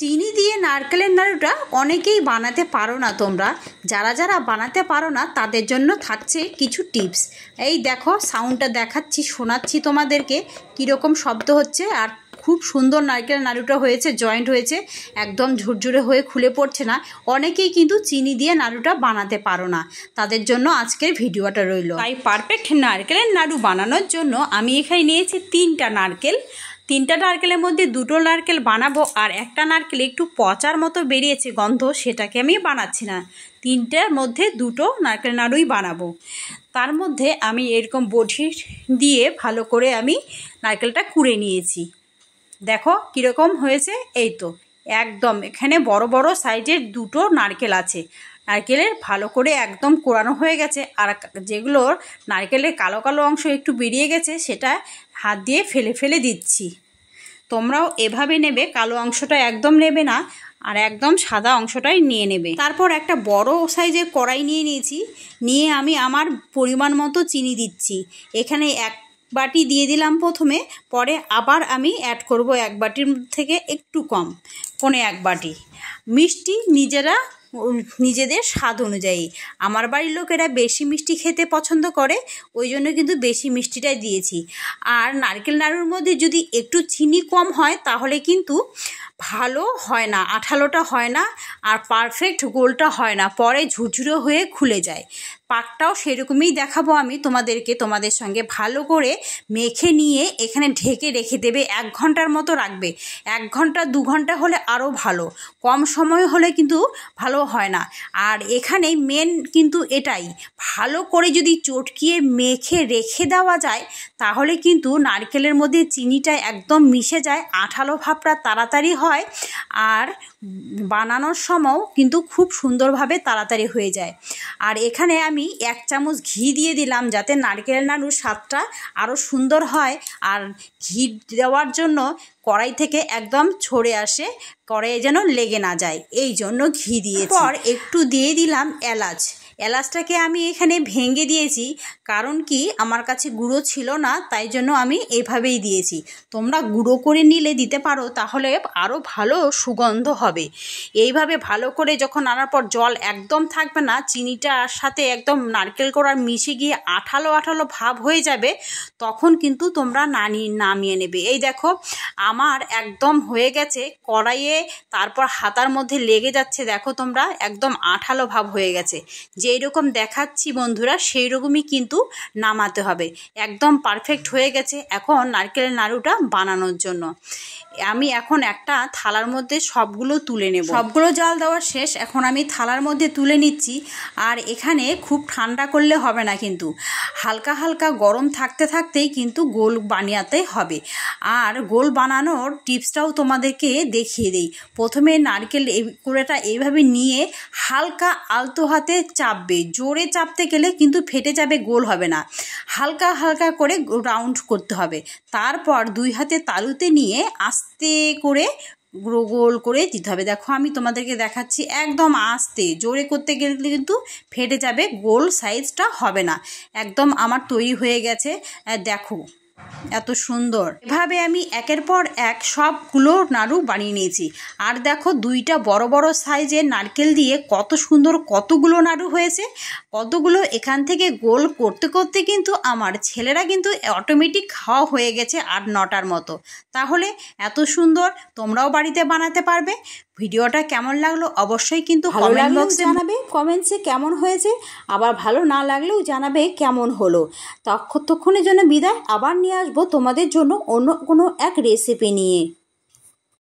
চিনি দিয়ে নারকেলের নাড়ুটা অনেকেই বানাতে পারো না তোমরা যারা যারা বানাতে পারো না তাদের জন্য থাকছে কিছু টিপস এই দেখো সাউন্ডটা দেখাচ্ছি শোনাচ্ছি তোমাদেরকে কীরকম শব্দ হচ্ছে আর খুব সুন্দর নারকেল নাড়ুটা হয়েছে জয়েন্ট হয়েছে একদম ঝুরঝুরে হয়ে খুলে পড়ছে না অনেকেই কিন্তু চিনি দিয়ে নাড়ুটা বানাতে পারো না তাদের জন্য আজকের ভিডিওটা রইল তাই পারফেক্ট নারকেলের নাড়ু বানানোর জন্য আমি এখানে নিয়েছি তিনটা নারকেল তিনটা নারকেলের মধ্যে দুটো নারকেল বানাবো আর একটা নারকেল একটু পচার মতো বেরিয়েছে গন্ধ সেটাকে আমি বানাচ্ছি না তিনটার মধ্যে দুটো নারকেল নাড়ুই বানাবো তার মধ্যে আমি এরকম বটি দিয়ে ভালো করে আমি নারকেলটা কুড়ে নিয়েছি দেখো কীরকম হয়েছে এই তো একদম এখানে বড় বড় সাইজের দুটো নারকেল আছে নারকেলের ভালো করে একদম কোরানো হয়ে গেছে আর যেগুলোর নারকেলের কালো কালো অংশ একটু বেরিয়ে গেছে সেটা হাত দিয়ে ফেলে ফেলে দিচ্ছি তোমরাও এভাবে নেবে কালো অংশটা একদম নেবে না আর একদম সাদা অংশটাই নিয়ে নেবে তারপর একটা বড় সাইজের কড়াই নিয়ে নিয়েছি নিয়ে আমি আমার পরিমাণ মতো চিনি দিচ্ছি এখানে এক বাটি দিয়ে দিলাম প্রথমে পরে আবার আমি অ্যাড করব এক বাটির থেকে একটু কম কোনে এক বাটি মিষ্টি নিজেরা নিজেদের স্বাদ অনুযায়ী আমার বাড়ির লোকেরা বেশি মিষ্টি খেতে পছন্দ করে ওই জন্য কিন্তু বেশি মিষ্টিটাই দিয়েছি আর নারকেল নাড়ুর মধ্যে যদি একটু চিনি কম হয় তাহলে কিন্তু ভালো হয় না আঠালোটা হয় না আর পারফেক্ট গোলটা হয় না পরে ঝুরঝুরো হয়ে খুলে যায় পাকটাও সেরকমই দেখাবো আমি তোমাদেরকে তোমাদের সঙ্গে ভালো করে মেখে নিয়ে এখানে ঢেকে রেখে দেবে এক ঘন্টার মতো রাখবে এক ঘন্টা দু ঘন্টা হলে আরও ভালো কম সময় হলে কিন্তু ভালো হয় না আর এখানে মেন কিন্তু এটাই ভালো করে যদি চটকিয়ে মেখে রেখে দেওয়া যায় তাহলে কিন্তু নারকেলের মধ্যে চিনিটা একদম মিশে যায় আঠালো ভাবটা তাড়াতাড়ি হয় আর বানানোর সময়ও কিন্তু খুব সুন্দরভাবে তাড়াতাড়ি হয়ে যায় আর এখানে আমি এক চামচ ঘি দিয়ে দিলাম যাতে নারকেল নাড়ুর স্বাদটা আরও সুন্দর হয় আর ঘি দেওয়ার জন্য কড়াই থেকে একদম ছড়ে আসে কড়াইয়ে যেন লেগে না যায় এই জন্য ঘি দিয়ে পর একটু দিয়ে দিলাম এলাচ এলাচটাকে আমি এখানে ভেঙে দিয়েছি কারণ কি আমার কাছে গুঁড়ো ছিল না তাই জন্য আমি এভাবেই দিয়েছি তোমরা গুঁড়ো করে নিলে দিতে পারো তাহলে আরও ভালো সুগন্ধ হবে এইভাবে ভালো করে যখন আনার পর জল একদম থাকবে না চিনিটার সাথে একদম নারকেল করার মিশে গিয়ে আঠালো আঠালো ভাব হয়ে যাবে তখন কিন্তু তোমরা নানি নামিয়ে নেবে এই দেখো আমার একদম হয়ে গেছে কড়াইয়ে তারপর হাতার মধ্যে লেগে যাচ্ছে দেখো তোমরা একদম আঠালো ভাব হয়ে গেছে যেই রকম দেখাচ্ছি বন্ধুরা সেই রকমই কিন্তু নামাতে হবে একদম পারফেক্ট হয়ে গেছে এখন নারকেলের নাড়ুটা বানানোর জন্য আমি এখন একটা থালার মধ্যে সবগুলো তুলে নেব সবগুলো জাল দেওয়া শেষ এখন আমি থালার মধ্যে তুলে নিচ্ছি আর এখানে খুব ঠান্ডা করলে হবে না কিন্তু হালকা হালকা গরম থাকতে থাকতেই কিন্তু গোল বানিয়াতে হবে আর গোল বানানো বানানোর টিপসটাও তোমাদেরকে দেখিয়ে দিই প্রথমে নারকেল কোড়াটা এইভাবে নিয়ে হালকা আলতো হাতে চাপবে জোরে চাপতে গেলে কিন্তু ফেটে যাবে গোল হবে না হালকা হালকা করে রাউন্ড করতে হবে তারপর দুই হাতে তালুতে নিয়ে আস্তে করে গোল করে দিতে হবে দেখো আমি তোমাদেরকে দেখাচ্ছি একদম আস্তে জোরে করতে গেলে কিন্তু ফেটে যাবে গোল সাইজটা হবে না একদম আমার তৈরি হয়ে গেছে দেখো এত সুন্দর এভাবে আমি একের পর এক সবগুলো নাড়ু বানিয়ে নিয়েছি আর দেখো দুইটা বড় বড় সাইজে নারকেল দিয়ে কত সুন্দর কতগুলো নাড়ু হয়েছে কতগুলো এখান থেকে গোল করতে করতে কিন্তু আমার ছেলেরা কিন্তু অটোমেটিক খাওয়া হয়ে গেছে আট নটার মতো তাহলে এত সুন্দর তোমরাও বাড়িতে বানাতে পারবে ভিডিওটা কেমন লাগলো অবশ্যই কিন্তু জানাবে কমেন্টসে কেমন হয়েছে আবার ভালো না লাগলেও জানাবে কেমন হলো তক্ষণের জন্য বিদায় আবার নিয়ে আসবো তোমাদের জন্য অন্য কোনো এক রেসিপি নিয়ে